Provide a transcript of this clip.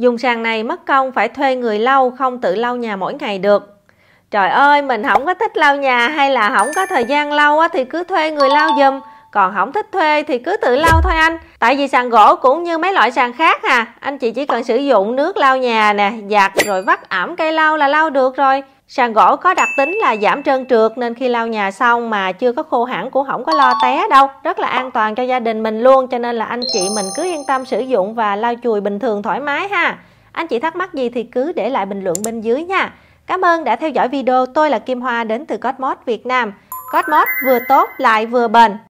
Dùng sàn này mất công phải thuê người lau không tự lau nhà mỗi ngày được. Trời ơi, mình không có thích lau nhà hay là không có thời gian lau thì cứ thuê người lau giùm. Còn không thích thuê thì cứ tự lau thôi anh tại vì sàn gỗ cũng như mấy loại sàn khác à anh chị chỉ cần sử dụng nước lau nhà nè giặt rồi vắt ẩm cây lau là lau được rồi sàn gỗ có đặc tính là giảm trơn trượt nên khi lau nhà xong mà chưa có khô hẳn cũng không có lo té đâu rất là an toàn cho gia đình mình luôn cho nên là anh chị mình cứ yên tâm sử dụng và lau chùi bình thường thoải mái ha anh chị thắc mắc gì thì cứ để lại bình luận bên dưới nha cảm ơn đã theo dõi video tôi là kim hoa đến từ cosmos việt nam cosmos vừa tốt lại vừa bền